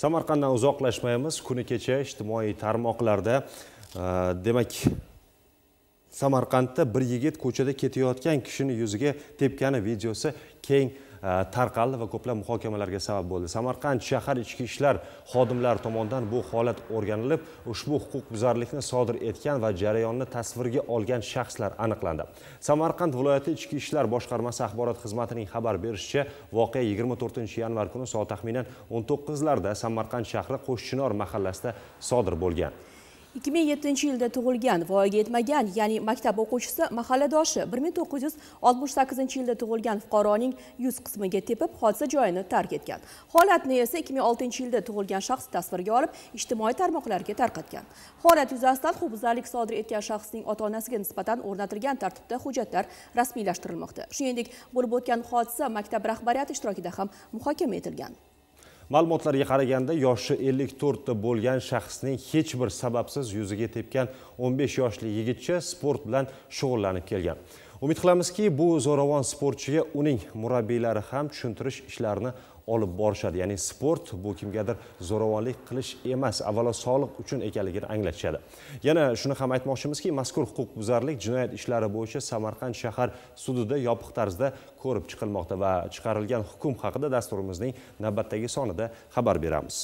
samarqanddan uzoqlashmaymiz kuni kecha ijtimoiy tarmoqlarda e, demak samarqandda bir yigit ko'chada ketayotgan kishini yuziga tepgani videosi keng e, tarqaldi va ko'plab muhokamalarga sabab bo'ldi samarqand shahar ichki ishlar xodimlari tomonidan bu holat o'rganilib ushbu huquqbuzarlikni sodir etgan va jarayonni tasvirga olgan shaxslar aniqlandi samarqand viloyati ichki ishlar boshqarmasi axborot xizmatining xabar berishicha voqea 24 yanvar kuni soat taxminan 19 larda samarqand shahri qo'shchinor mahallasida sodir bo'lgan 2007 ming yettinchi yilda tug'ilgan voyaga yetmagan ya'ni maktab o'quvchisi mahalladoshi 1968 ming yilda tug'ilgan fuqaroning yuz qismiga tepib hodisa joyini tark etgan holatni esa 2006 ming yilda tug'ilgan shaxs tasvirga olib ijtimoiy tarmoqlarga tarqatgan holat yuzasidan huquqbuzarlik sodir etgan shaxsning ota onasiga nisbatan o'rnatilgan tartibda hujjatlar rasmiylashtirilmoqda shuningdek bo'lib o'tgan hodisa maktab rahbariyati ishtirokida ham muhokama etilgan ma'lumotlarga qaraganda yoshi 54 ta bo'lgan shaxsning hech bir sababsiz yuziga tepgan 15 yoshli yigitcha sport bilan shug'ullanib kelgan umid qilamizki bu zo'ravon sportchiga uning murabbiylari ham tushuntirish ishlarini olib borishadi ya'ni sport bu kimgadir zo'ravonlik qilish emas avvalo sog'liq uchun ekanligini anglatishadi yana shuni ham aytmoqchimizki mazkur huquqbuzarlik jinoyat ishlari bo'yicha samarqand shahar sudida yopiq tarzda ko'rib chiqilmoqda va chiqarilgan hukm haqida dasturimizning navbatdagi sonida xabar beramiz